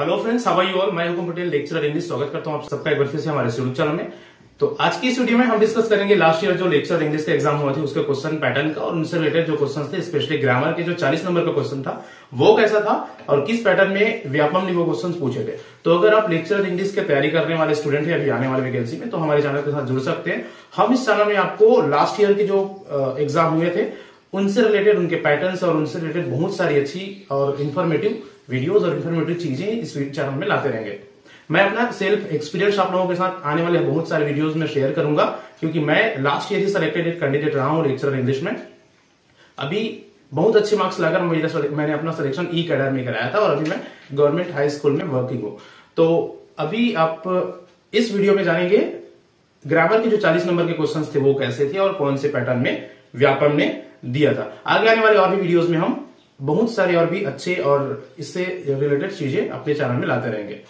Hello friends how are you all मैं Patel lecturer English स्वागत करता हूं आप सबका एक बार फिर से हमारे यूट्यूब चैनल में तो आज की इस वीडियो में हम डिस्कस करेंगे लास्ट ईयर जो लेक्चर इंग्लिश का एग्जाम हुआ था उसके क्वेश्चन पैटर्न का और उनसे रिलेटेड जो क्वेश्चन थे स्पेशली ग्रामर के जो 40 नंबर का क्वेश्चन था वो कैसा था और किस पैटर्न में व्यापम ने वो क्वेश्चन पूछे थे तो अगर आप लेक्चर इंग्लिश के तैयारी करने वाले स्टूडेंट है अभी आने वाले वैकेंसी में तो हमारे चैनल के साथ जुड़ सकते हैं हम इस चैनल में आपको लास्ट ईयर के जो एग्जाम हुए थे उनसे रिलेटेड उनके पैटर्न और उनसे रिलेटेड बहुत सारी अच्छी और इन्फॉर्मेटिव वीडियोस और इन्फॉर्मेटिव चीजें इस चैनल में लाते रहेंगे मैं अपना सेल्फ एक्सपीरियंस आप लोगों के साथ आने वाले बहुत सारे वीडियोस में शेयर करूंगा क्योंकि मैं लास्ट ईयर ही सिलेक्टेड कैंडिडेट रहा हूँ लेक्चर इंग्लिश में अभी बहुत अच्छे मार्क्स लगा मैंने अपना सिलेक्शन ई कैडर में कराया था और अभी मैं गवर्नमेंट हाई स्कूल में वर्किंग हूँ तो अभी आप इस वीडियो में जानेंगे ग्रामर के जो 40 नंबर के क्वेश्चंस थे वो कैसे थे और कौन से पैटर्न में व्यापम ने दिया था आगे आने वाले और भी वीडियोस में हम बहुत सारे और भी अच्छे और इससे रिलेटेड चीजें अपने चैनल में लाते रहेंगे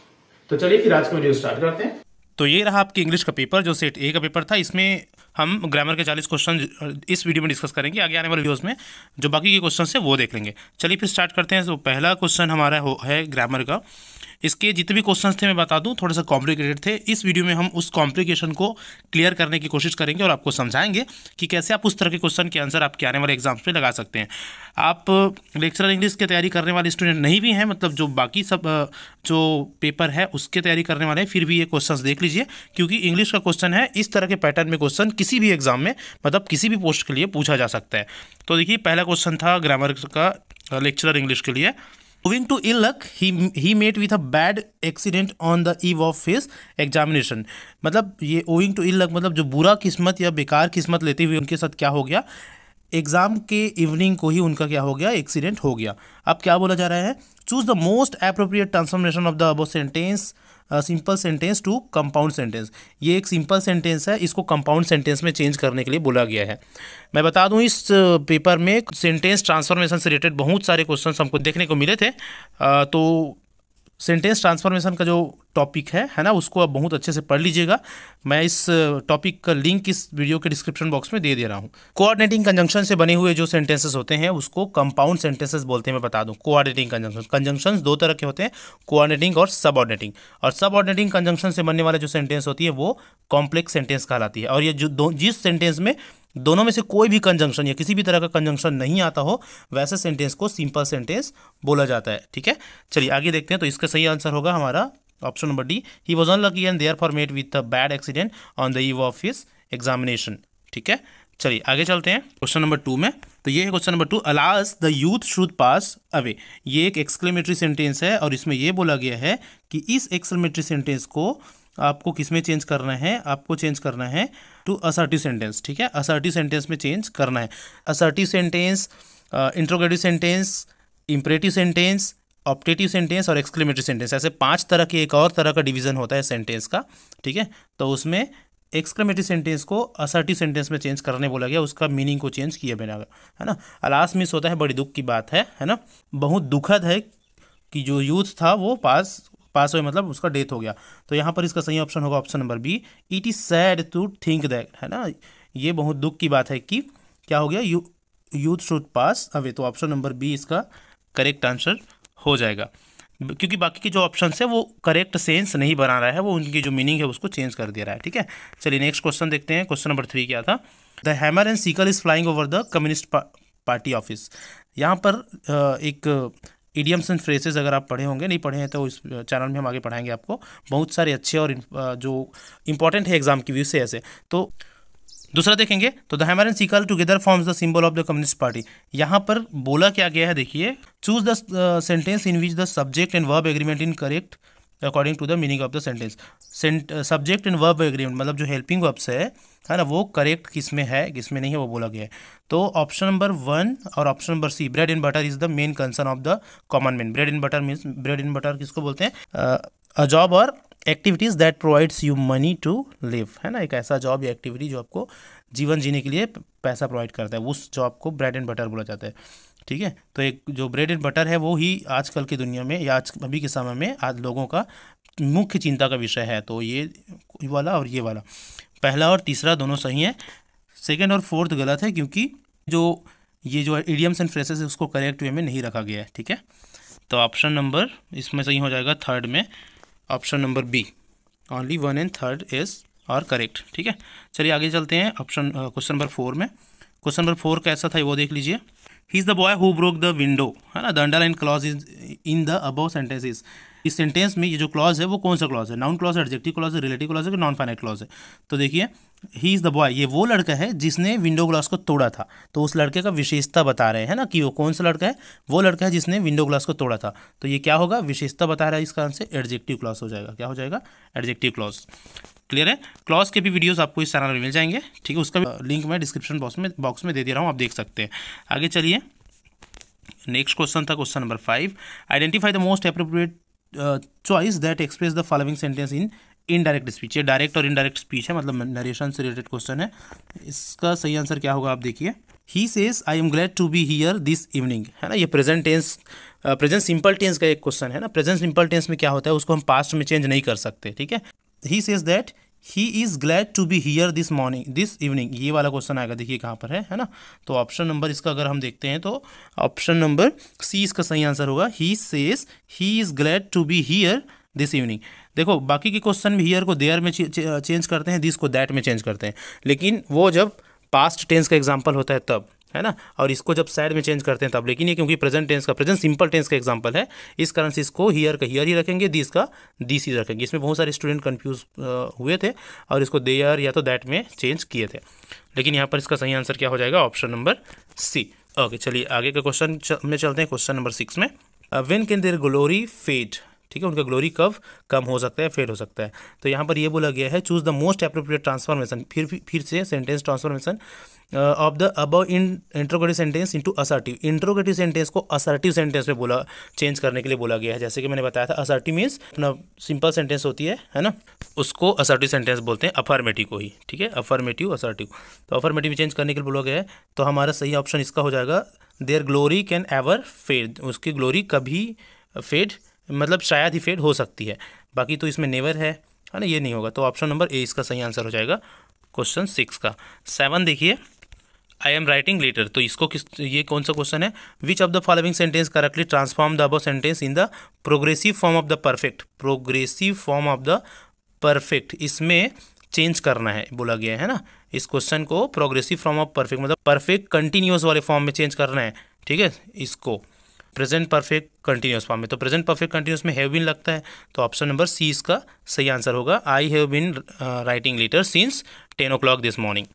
तो चलिए फिर आज का वीडियो स्टार्ट करते हैं तो ये रहा आपकी इंग्लिश का पेपर जो सेट ए का पेपर था इसमें हम ग्रामर के चालीस क्वेश्चन इस वीडियो में डिस्कस करेंगे आगे आने वाले वीडियोस में जो बाकी के क्वेश्चन है वो देख लेंगे चलिए फिर स्टार्ट करते हैं तो पहला क्वेश्चन हमारा हो है ग्रामर का इसके जितने भी क्वेश्चन थे मैं बता दूँ थोड़े सा कॉम्प्लिकेटेड थे इस वीडियो में हम उस कॉम्प्लिकेशन को क्लियर करने की कोशिश करेंगे और आपको समझाएंगे कि कैसे आप उस तरह के क्वेश्चन के आंसर आपके आने वाले एग्जाम्स में लगा सकते हैं आप लेक्चरल uh, इंग्लिश की तैयारी करने वाले स्टूडेंट नहीं भी हैं मतलब जो बाकी सब uh, जो पेपर है उसके तैयारी करने वाले हैं फिर भी ये क्वेश्चन देख लीजिए क्योंकि इंग्लिश का क्वेश्चन है इस तरह के पैटर्न में क्वेश्चन किसी भी एग्जाम में मतलब किसी भी पोस्ट के लिए पूछा जा सकता है तो देखिए पहला क्वेश्चन था ग्रामर का लेक्चरर uh, इंग्लिश के लिए Owing to ill luck, he he met with a bad accident on the eve of his examination. मतलब ये owing to ill luck मतलब जो बुरा किस्मत या बेकार किस्मत लेते हुए उनके साथ क्या हो गया एग्ज़ाम के इवनिंग को ही उनका क्या हो गया एक्सीडेंट हो गया अब क्या बोला जा रहा है choose the most appropriate transformation of the above sentence simple sentence to compound sentence ये एक सिंपल सेंटेंस है इसको कंपाउंड सेंटेंस में चेंज करने के लिए बोला गया है मैं बता दूं इस पेपर में सेंटेंस ट्रांसफॉर्मेशन से रिलेटेड बहुत सारे क्वेश्चन हमको देखने को मिले थे आ, तो सेंटेंस ट्रांसफॉर्मेशन का जो टॉपिक है है ना उसको आप बहुत अच्छे से पढ़ लीजिएगा मैं इस टॉपिक का लिंक इस वीडियो के डिस्क्रिप्शन बॉक्स में दे दे रहा हूँ कोऑर्डिनेटिंग कंजंक्शन से बने हुए जो सेंटेंसेस होते हैं उसको कंपाउंड सेंटेंसेस बोलते हैं मैं बता दूँ कोऑर्डिनेटिंग कंजंक्शन कंजंक्शन दो तरह के होते हैं कोऑर्डिनेटिंग और सब और सब कंजंक्शन से बनने वाले जो सेंटेंस होती है वो कॉम्प्लेक्स सेंटेंस कहलाती है और ये जो दो जिस सेंटेंस में दोनों में से कोई भी कंजंक्शन या किसी भी तरह का कंजंक्शन नहीं आता हो वैसे सेंटेंस को सिंपल सेंटेंस बोला जाता है ठीक है चलिए आगे देखते हैं तो इसका सही आंसर होगा हमारा option number D he was unlucky and therefore met with a bad accident on the eve of his examination ठीक है चलिए आगे चलते हैं क्वेश्चन नंबर टू में तो ये है question number two alas the youth should pass away ये एक एक्सक्लेमेटरी सेंटेंस है और इसमें ये बोला गया है कि इस एक्सक्लेमेटरी सेंटेंस को आपको किस में चेंज करना है आपको चेंज करना है टू असर्टिव सेंटेंस ठीक है असर्टिव सेंटेंस में चेंज करना है assertive sentence interrogative sentence imperative sentence optative sentence और एक्सक्लेमेटरी सेंटेंस ऐसे पांच तरह के एक और तरह का डिवीजन होता है सेंटेंस का ठीक है तो उसमें एक्सक्लेमेटरी सेंटेंस को असर्टिव सेंटेंस में चेंज करने बोला गया उसका मीनिंग को चेंज किया बिना है ना अलास मिस होता है बड़ी दुख की बात है है ना बहुत दुखद है कि जो यूथ था वो पास पास हुए मतलब उसका डेथ हो गया तो यहाँ पर इसका सही ऑप्शन होगा option number B it is sad to think that है ना ये बहुत दुख की बात है कि क्या हो गया you youth should pass away तो ऑप्शन नंबर बी इसका करेक्ट आंसर हो जाएगा क्योंकि बाकी के जो ऑप्शन है वो करेक्ट सेंस नहीं बना रहा है वो उनकी जो मीनिंग है उसको चेंज कर दे रहा है ठीक है चलिए नेक्स्ट क्वेश्चन देखते हैं क्वेश्चन नंबर थ्री क्या था the hammer and sickle is flying over the communist party office यहाँ पर एक इडियम्स एंड फ्रेसेस अगर आप पढ़े होंगे नहीं पढ़े हैं तो इस चैनल में हम आगे पढ़ाएंगे आपको बहुत सारे अच्छे और जो इंपॉर्टेंट है एग्जाम की व्यू से ऐसे तो दूसरा देखेंगे तो the hammer and sickle together forms the symbol of the communist party यहाँ पर बोला क्या गया है देखिए choose the sentence in which the subject and verb agreement in correct according to the meaning of the sentence subject and verb agreement मतलब जो helping verbs है है ना वो करेक्ट किस में है किस में नहीं है वो बोला गया है तो ऑप्शन नंबर वन और option number C bread and butter is the main concern of the common man bread and butter means bread and butter किसको बोलते हैं जॉब और activities that provides you money to live है ना एक ऐसा job या एक्टिविटी जो आपको जीवन जीने के लिए पैसा प्रोवाइड करता है उस जॉब को ब्रेड एंड बटर बोला जाता है ठीक है तो एक जो ब्रेड एंड बटर है वो ही आजकल की दुनिया में या आज अभी के समय में आज लोगों का मुख्य चिंता का विषय है तो ये वाला और ये वाला पहला और तीसरा दोनों सही है सेकेंड और फोर्थ गलत है क्योंकि जो ये जो इडियम्स एंड फ्रेसेस है उसको करेक्ट वे में नहीं रखा गया है ठीक है तो ऑप्शन नंबर इसमें सही हो जाएगा थर्ड में option number B only one and third is are correct ठीक है चलिए आगे चलते हैं ऑप्शन क्वेश्चन नंबर फोर में क्वेश्चन नंबर फोर कैसा था वो देख लीजिए he is the boy who broke the window है ना the underline clause is in the above sentences इस सेंटेंस में ये जो क्लॉज है वो कौन सा क्लॉज है नाउन क्लॉज है एडजेक्टिव क्लॉज है रिलेटिव क्लॉज है कि नॉन फाइनाइट क्लॉज है तो देखिए ही इज़ द बॉय ये वो लड़का है जिसने विंडो ग्लास को तोड़ा था तो उस लड़के का विशेषता बता रहे हैं ना कि वो कौन सा लड़का है वो लड़का है जिसने विंडो ग्लास को तोड़ा था तो ये क्या होगा विशेषता बता रहा है इस कारण से एडजेक्टिव क्लॉज हो जाएगा क्या हो जाएगा एडजेक्टिव क्लॉज क्लियर है क्लॉज के भी वीडियोस आपको इस चैनल में मिल जाएंगे ठीक है उसका भी लिंक मैं डिस्क्रिप्शन बॉक्स में बॉक्स में दे दे रहा हूँ आप देख सकते हैं आगे चलिए नेक्स्ट क्वेश्चन था question number five identify the most appropriate choice that express the following sentence in indirect speech है डायरेक्ट और इनडायरेक्ट स्पीच है मतलब नरेशन से रिलेटेड क्वेश्चन है इसका सही आंसर क्या होगा आप देखिए he says I am glad to be here this evening है ना ये present tense present simple tense का एक क्वेश्चन है ना प्रेजेंट सिंपल टेंस में क्या होता है उसको हम पास्ट में चेंज नहीं कर सकते ठीक है he says that he is glad to be here this morning this evening ये वाला क्वेश्चन आएगा देखिए कहाँ पर है है ना तो ऑप्शन नंबर इसका अगर हम देखते हैं तो ऑप्शन नंबर सी इसका सही आंसर होगा he says he is glad to be here this evening देखो बाकी के क्वेश्चन भी हियर को देयर में चेंज करते हैं दिस को दैट में चेंज करते हैं लेकिन वो जब पास्ट टेंस का एग्जाम्पल होता है तब है ना और इसको जब साइड में चेंज करते हैं तब लेकिन ये क्योंकि प्रेजेंट टेंस का प्रेजेंट सिंपल टेंस का एग्जाम्पल है इस कारण से इसको हियर का हियर ही रखेंगे दिस का दिस ही रखेंगे इसमें बहुत सारे स्टूडेंट कन्फ्यूज हुए थे और इसको देयर या तो दैट में चेंज किए थे लेकिन यहाँ पर इसका सही आंसर क्या हो जाएगा ऑप्शन नंबर सी ओके चलिए आगे का क्वेश्चन में चलते हैं क्वेश्चन नंबर सिक्स में when can their glory fade ठीक है उनका ग्लोरी कव कम हो सकता है फेड हो सकता है तो यहाँ पर यह बोला गया है choose the most appropriate transformation फिर फिर से sentence transformation of the above in interrogative sentence into assertive interrogative sentence को असर्टिव सेंटेंस में बोला चेंज करने के लिए बोला गया है जैसे कि मैंने बताया था असर्टिव मीन्स अपना सिंपल सेंटेंस होती है है ना उसको असर्टिव सेंटेंस बोलते हैं अफर्मेटिव को ही ठीक है अफर्मेटिव असर्टिव तो अफर्मेटिव चेंज करने के लिए बोला गया है तो हमारा सही ऑप्शन इसका हो जाएगा their glory can ever fade उसकी ग्लोरी कभी फेड मतलब शायद ही फेड हो सकती है बाकी तो इसमें नेवर है है हाँ ना ये नहीं होगा तो ऑप्शन नंबर ए इसका सही आंसर हो जाएगा क्वेश्चन सिक्स का सेवन देखिए आई एम राइटिंग लेटर तो इसको किस ये कौन सा क्वेश्चन है which of the following sentence correctly transform the above sentence in the progressive form of the perfect progressive form of the perfect इसमें चेंज करना है बोला गया है ना इस क्वेश्चन को प्रोग्रेसिव फॉर्म ऑफ परफेक्ट मतलब परफेक्ट कंटिन्यूस वाले फॉर्म में चेंज करना है ठीक है इसको प्रेजेंट परफेक्ट कंटिन्यूस फॉर्म में तो प्रेजेंट परफेक्ट कंटिन्यूस में हैव बिन लगता है तो ऑप्शन नंबर सी इसका सही आंसर होगा I have been writing letter since ten o'clock this morning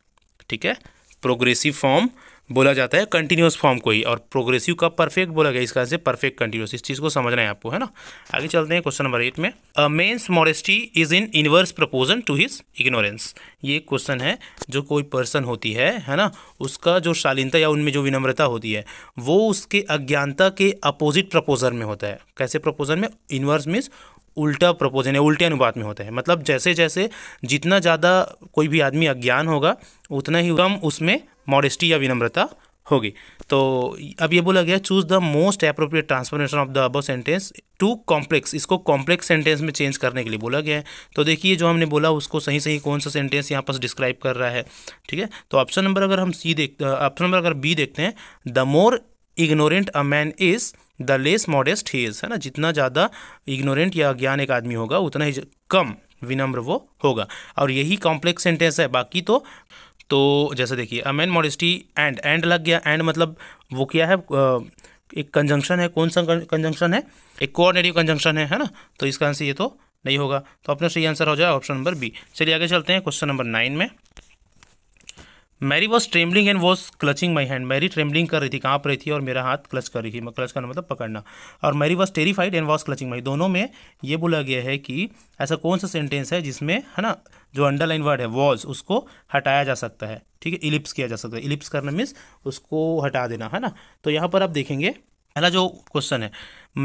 ठीक है प्रोग्रेसिव फॉर्म बोला जाता है कंटिन्यूस फॉर्म को ही और प्रोग्रेसिव का परफेक्ट बोला गया इसका से परफेक्ट कंटिन्यूस इस चीज़ को समझना है आपको है ना आगे चलते हैं क्वेश्चन नंबर एट में a man's modesty is in inverse proportion to his ignorance ये क्वेश्चन है जो कोई पर्सन होती है है ना उसका जो शालीनता या उनमें जो विनम्रता होती है वो उसके अज्ञानता के अपोजिट प्रपोजल में होता है कैसे प्रपोजल में इनवर्स मीन्स उल्टा प्रपोजन या उल्टे अनुपात में होता है मतलब जैसे जैसे जितना ज़्यादा कोई भी आदमी अज्ञान होगा उतना ही कम उसमें मॉडेस्टी या विनम्रता होगी तो अब ये बोला गया choose the most appropriate transformation of the above sentence to complex इसको कॉम्प्लेक्स सेंटेंस में चेंज करने के लिए बोला गया है तो देखिए जो हमने बोला उसको सही सही कौन सा सेंटेंस यहाँ पर डिस्क्राइब कर रहा है ठीक है तो ऑप्शन नंबर अगर हम सी देखते ऑप्शन नंबर अगर बी देखते हैं the more ignorant a man is the less modest he is है ना जितना ज़्यादा इग्नोरेंट या अज्ञान एक आदमी होगा उतना ही कम विनम्र वो होगा और यही कॉम्प्लेक्स सेंटेंस है बाकी तो तो जैसे देखिए अमेन मॉडेस्टी एंड एंड लग गया एंड मतलब वो क्या है एक कंजंक्शन है कौन सा कंजंक्शन है एक कोऑर्डिनेटिव कंजंक्शन है है ना तो इसका आंसर ये तो नहीं होगा तो अपने सही आंसर हो जाए ऑप्शन नंबर बी चलिए आगे चलते हैं क्वेश्चन नंबर नाइन में Mary was trembling and was clutching my hand Mary trembling कर रही थी कहाँ पर रही थी और मेरा हाथ क्लच कर रही थी क्लच मतलब करना मतलब पकड़ना और Mary was terrified and was clutching my दोनों में ये बोला गया है कि ऐसा कौन सा सेंटेंस है जिसमें है ना जो अंडरलाइन वर्ड है वॉज उसको हटाया जा सकता है ठीक है इलिप्स किया जा सकता है इलिप्स करना मीन्स उसको हटा देना है ना तो यहाँ पर आप देखेंगे पहला जो क्वेश्चन है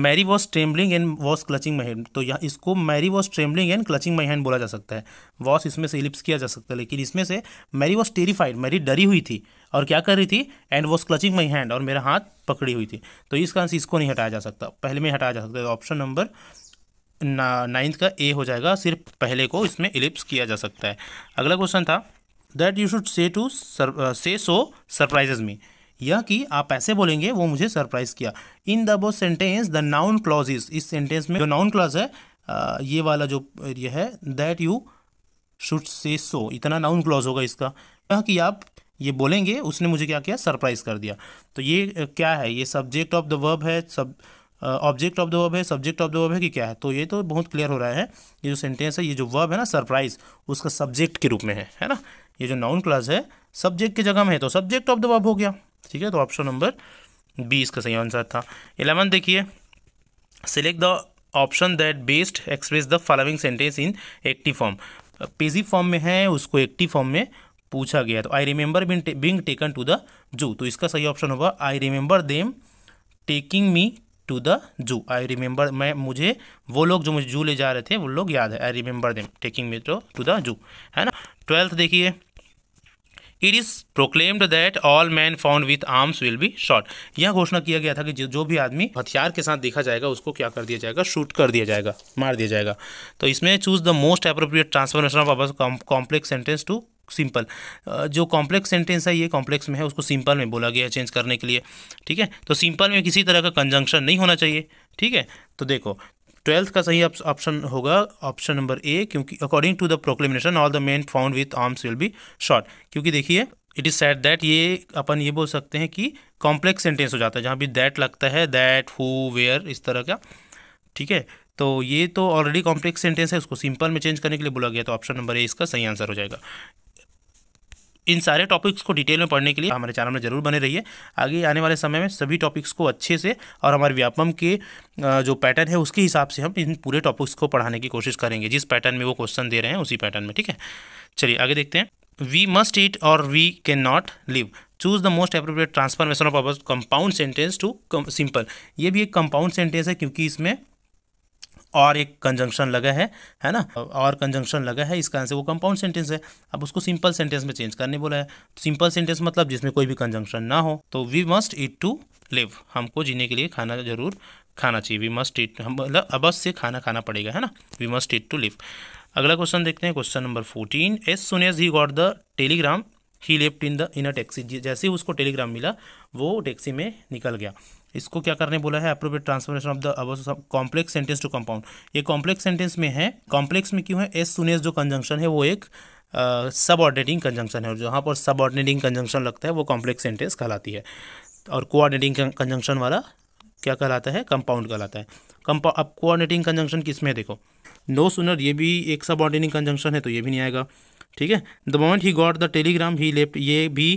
Mary was trembling and was clutching my hand तो यहाँ इसको Mary was trembling and clutching my hand बोला जा सकता है वॉस इसमें से इलिप्स किया जा सकता है लेकिन इसमें से मैरी वॉज टेरिफाइड मैरी डरी हुई थी और क्या कर रही थी and was clutching my hand और मेरा हाथ पकड़ी हुई थी तो इस कारण से इसको नहीं हटाया जा सकता पहले में हटाया जा सकता है ऑप्शन तो नंबर नाइन्थ का ए हो जाएगा सिर्फ पहले को इसमें इलिप्स किया जा सकता है अगला क्वेश्चन था that you should say to say so surprises मी यह कि आप ऐसे बोलेंगे वो मुझे सरप्राइज किया in the above sentence the noun clause इस सेंटेंस में जो नाउन क्लॉज है uh, ये वाला जो ये है दैट यू शुड से सो इतना नाउन क्लॉज होगा इसका यह कि आप ये बोलेंगे उसने मुझे क्या किया सरप्राइज कर दिया तो ये uh, क्या है ये सब्जेक्ट ऑफ द वर्ब है सब ऑब्जेक्ट ऑफ द वर्ब है सब्जेक्ट ऑफ द वर्ब है कि क्या है तो ये तो बहुत क्लियर हो रहा है ये जो सेंटेंस है ये जो वर्ब है ना सरप्राइज उसका सब्जेक्ट के रूप में है है ना ये जो नाउन क्लास है सब्जेक्ट की जगह में है तो सब्जेक्ट ऑफ द वर्ब हो गया ठीक है तो ऑप्शन नंबर बी इसका सही आंसर था इलेवन देखिए select the option that best express the following sentence in active form passive form में है उसको एक्टिव फॉर्म में पूछा गया तो I remember being taken to the zoo तो इसका सही ऑप्शन होगा I remember them taking me to the zoo I remember मैं मुझे वो लोग जो मुझे जू ले जा रहे थे वो लोग याद है I remember them taking me to the zoo है ना ट्वेल्थ देखिए it is proclaimed that all man found with arms will be shot यह घोषणा किया गया था कि जो भी आदमी हथियार के साथ देखा जाएगा उसको क्या कर दिया जाएगा शूट कर दिया जाएगा मार दिया जाएगा तो इसमें choose the most appropriate transformation of above complex sentence to simple जो कॉम्प्लेक्स सेंटेंस है ये कॉम्प्लेक्स में है उसको सिंपल में बोला गया चेंज करने के लिए ठीक है तो सिंपल में किसी तरह का कंजंक्शन नहीं होना चाहिए ठीक है तो देखो ट्वेल्थ का सही ऑप्शन होगा ऑप्शन नंबर ए क्योंकि according to the proclamation all the men found with arms will be short क्योंकि देखिए इट इज़ सैड दैट ये अपन ये बोल सकते हैं कि कॉम्प्लेक्स सेंटेंस हो जाता है जहाँ भी दैट लगता है दैट हु वेयर इस तरह का ठीक है तो ये तो ऑलरेडी कॉम्प्लेक्स सेंटेंस है उसको सिंपल में चेंज करने के लिए बोला गया तो ऑप्शन नंबर ए इसका सही आंसर हो जाएगा इन सारे टॉपिक्स को डिटेल में पढ़ने के लिए हमारे चैनल में जरूर बने रहिए आगे आने वाले समय में सभी टॉपिक्स को अच्छे से और हमारे व्यापम के जो पैटर्न है उसके हिसाब से हम इन पूरे टॉपिक्स को पढ़ाने की कोशिश करेंगे जिस पैटर्न में वो क्वेश्चन दे रहे हैं उसी पैटर्न में ठीक है चलिए आगे देखते हैं वी मस्ट ईट और we can not live choose the most appropriate transformation of our compound sentence to simple ये भी एक कंपाउंड सेंटेंस है क्योंकि इसमें और एक कंजंक्शन लगा है है ना और कंजंक्शन लगा है इसका आंसर वो कंपाउंड सेंटेंस है अब उसको सिंपल सेंटेंस में चेंज करने बोला है सिंपल सेंटेंस मतलब जिसमें कोई भी कंजंक्शन ना हो तो we must eat to live हमको जीने के लिए खाना जरूर खाना चाहिए वी मस्ट ईट हम मतलब अवश्य खाना खाना पड़ेगा है ना we must eat to live अगला क्वेश्चन देखते हैं question number fourteen as soon as he got the telegram he left in the in a taxi जैसे ही उसको टेलीग्राम मिला वो टैक्सी में निकल गया इसको क्या करने बोला है appropriate transformation of the above complex sentence to compound ये कॉम्प्लेक्स सेंटेंस में है कॉम्प्लेक्स में क्यों है एस सुन एस जो कंजंक्शन है वो एक सब ऑर्डिनेटिंग कंजंक्शन है और जहाँ पर सब ऑर्डिनेटिंग कंजंक्शन लगता है वो कॉम्प्लेक्स सेंटेंस कहलाती है और कोऑर्डिनेटिंग कंजंक्शन वाला क्या कहलाता है कंपाउंड कहलाता है कंपाउंड अब कोऑर्डिनेटिंग कंजंक्शन किस में है देखो नो सुनर ये भी एक सब ऑर्डिनेटिंग कंजंक्शन है तो ये भी नहीं आएगा ठीक है the moment he got the telegram he left ये भी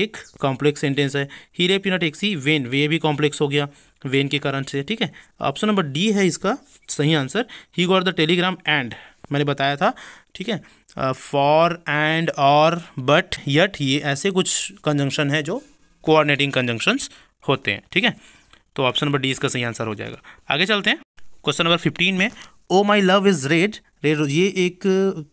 एक कॉम्प्लेक्स सेंटेंस है he left in a taxi when वे भी कॉम्प्लेक्स हो गया वेन के कारण से ठीक है ऑप्शन नंबर डी है इसका सही answer he got the telegram and मैंने बताया था ठीक है फॉर एंड और बट यट ये ऐसे कुछ कंजंक्शन है जो कोऑर्डिनेटिंग कंजंक्शंस होते हैं ठीक है तो ऑप्शन नंबर डी इसका सही आंसर हो जाएगा आगे चलते हैं क्वेश्चन नंबर फिफ्टीन में O my love is red red ये एक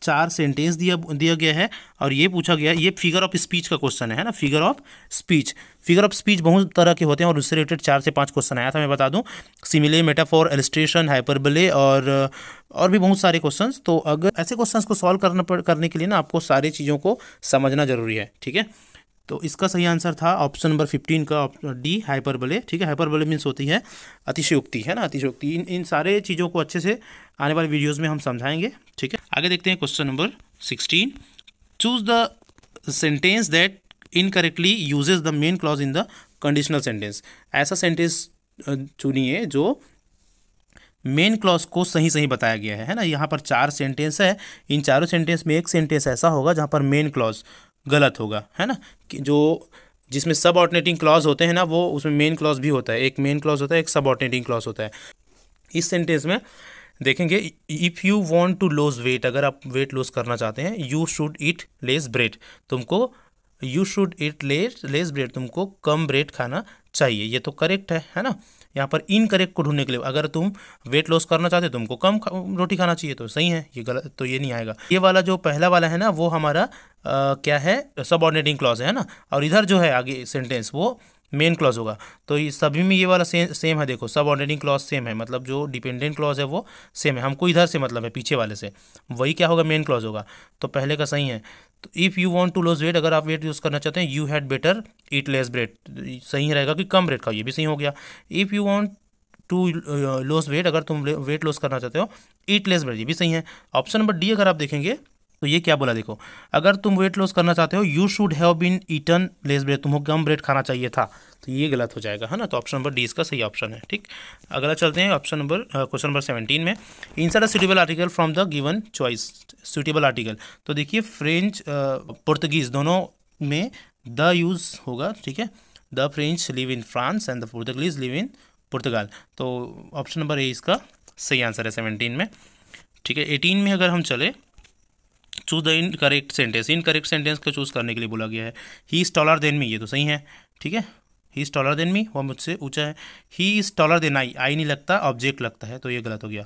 चार सेंटेंस दिया दिया गया है और ये पूछा गया ये फिगर ऑफ स्पीच का क्वेश्चन है ना figure of speech figure of speech बहुत तरह के होते हैं और उससे रिलेटेड चार से पांच क्वेश्चन आया था मैं बता दूं सिमिले मेटाफॉर एलिस्ट्रेशन हाइपरबले और और भी बहुत सारे क्वेश्चन तो अगर ऐसे क्वेश्चन को सॉल्व करना करने के लिए ना आपको सारी चीज़ों को समझना जरूरी है ठीक है तो इसका सही आंसर था ऑप्शन नंबर फिफ्टीन का डी हाइपरबले ठीक है हाइपरबले मीन्स होती है अतिशयोक्ति है ना अतिशयोक्ति इन इन सारे चीज़ों को अच्छे से आने वाले वीडियोज़ में हम समझाएंगे ठीक है आगे देखते हैं question number sixteen choose the sentence that incorrectly uses the main clause in the conditional sentence ऐसा सेंटेंस चुनिए जो मेन क्लॉज को सही सही बताया गया है है ना यहाँ पर चार सेंटेंस है इन चारों सेंटेंस में एक सेंटेंस ऐसा होगा जहाँ पर मेन क्लॉज गलत होगा है ना कि जो जिसमें सब ऑर्डिनेटिंग क्लॉज होते हैं ना वो उसमें मेन क्लॉज भी होता है एक मेन क्लॉज होता है एक सब ऑर्डिनेटिंग क्लॉज होता है इस सेंटेंस में देखेंगे if you want to lose weight अगर आप वेट लूज करना चाहते हैं you should eat less bread तुमको you should eat less less bread तुमको कम ब्रेड खाना चाहिए ये तो करेक्ट है है ना यहाँ पर इनकरेक्ट को ढूंढने के लिए अगर तुम वेट लॉस करना चाहते हो तुमको कम रोटी खाना चाहिए तो सही है ये गलत तो ये नहीं आएगा ये वाला जो पहला वाला है ना वो हमारा आ, क्या है ऑर्डिनेटिंग क्लॉज है ना और इधर जो है आगे सेंटेंस वो मेन क्लॉज होगा तो ये सभी में ये वाला से, सेम है देखो सब ऑर्डिनेटिंग क्लॉज सेम है मतलब जो डिपेंडेंट क्लॉज है वो सेम है हमको इधर से मतलब है पीछे वाले से वही क्या होगा मेन क्लॉज होगा तो पहले का सही है तो if you want to lose weight अगर आप वेट लूज करना चाहते हैं you had better eat less bread सही रहेगा कि कम ब्रेड खाओ ये भी सही हो गया if you want to loss weight अगर तुम वेट लॉस करना चाहते हो ईट लेस ब्रेड ये भी सही है ऑप्शन नंबर डी अगर आप देखेंगे तो ये क्या बोला देखो अगर तुम वेट लॉस करना चाहते हो you should have been eaten less bread तुमको कम ब्रेड खाना चाहिए था तो ये गलत हो जाएगा है ना तो ऑप्शन नंबर डी इसका सही ऑप्शन है ठीक अगला चलते हैं option number question number seventeen में insert a suitable article from the given choice suitable article तो देखिए फ्रेंच पुर्तगीज दोनों में द यूज़ होगा ठीक है the French live in France and the Portuguese live in Portugal तो ऑप्शन नंबर ए इसका सही आंसर है सेवनटीन में ठीक है एटीन में अगर हम चले choose the incorrect sentence incorrect sentence को चूज करने के लिए बोला गया है he is taller than me ये तो सही है ठीक है he is taller than me वो मुझसे ऊंचा है he is taller than I I नहीं लगता ऑब्जेक्ट लगता है तो ये गलत हो गया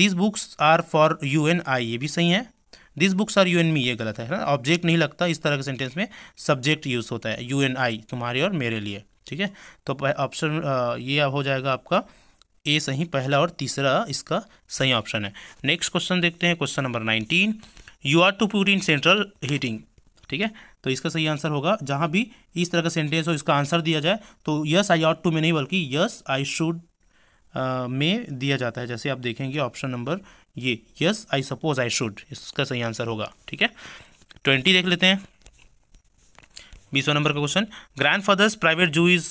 this books are for you and I ये भी सही है this books are you and me ये गलत है ना ऑब्जेक्ट नहीं लगता इस तरह के सेंटेंस में सब्जेक्ट यूज होता है यू एन आई तुम्हारे और मेरे लिए ठीक है तो ऑप्शन ये हो जाएगा आपका ए सही पहला और तीसरा इसका सही ऑप्शन है नेक्स्ट क्वेश्चन देखते हैं question number nineteen you are to put in central heating ठीक है तो इसका सही आंसर होगा जहां भी इस तरह का सेंटेंस हो इसका आंसर दिया जाए तो यस आई ऑट टू में नहीं बल्कि यस आई शुड में दिया जाता है जैसे आप देखेंगे ऑप्शन नंबर ये yes I suppose I should इसका सही आंसर होगा ठीक है ट्वेंटी देख लेते हैं बीसवा नंबर का question grandfather's private zoo is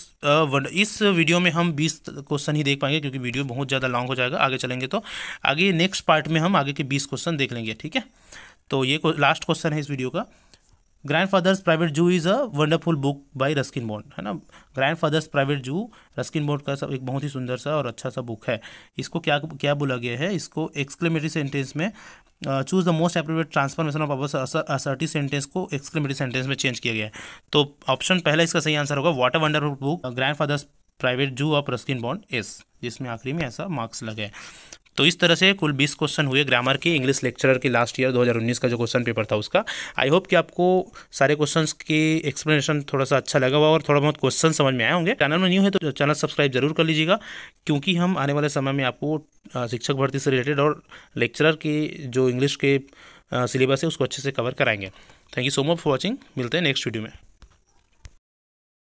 इस वीडियो में हम बीस क्वेश्चन ही देख पाएंगे क्योंकि वीडियो बहुत ज़्यादा लॉन्ग हो जाएगा आगे चलेंगे तो आगे नेक्स्ट पार्ट में हम आगे के बीस क्वेश्चन देख लेंगे ठीक है तो ये लास्ट क्वेश्चन है इस वीडियो का grandfather's private zoo is a wonderful book by Ruskin Bond है ना grandfather's private zoo Ruskin Bond का सब एक बहुत ही सुंदर सा और अच्छा सा बुक है इसको क्या क्या बोला गया है इसको एक्सक्लेमेटरी सेंटेंस में choose the most appropriate transformation of our assertive sentence को एक्सक्लेमेटरी सेंटेंस में चेंज किया गया है तो ऑप्शन पहला इसका सही आंसर होगा what a wonderful book grandfather's private zoo of Ruskin Bond's जिसमें आखिरी में ऐसा मार्क्स लगे तो इस तरह से कुल बीस क्वेश्चन हुए ग्रामर के इंग्लिश लेक्चरर के लास्ट ईयर 2019 का जो क्वेश्चन पेपर था उसका आई होप कि आपको सारे क्वेश्चन की एक्सप्लेनेशन थोड़ा सा अच्छा लगा हुआ और थोड़ा बहुत क्वेश्चन समझ में आए होंगे चैनल में न्यू है तो चैनल सब्सक्राइब जरूर कर लीजिएगा क्योंकि हम आने वाले समय में आपको शिक्षक भर्ती से रिलेटेड और लेक्चरर के जो इंग्लिश के सिलेबस है उसको अच्छे से कवर कराएंगे thank you so much for watching मिलते हैं नेक्स्ट वीडियो में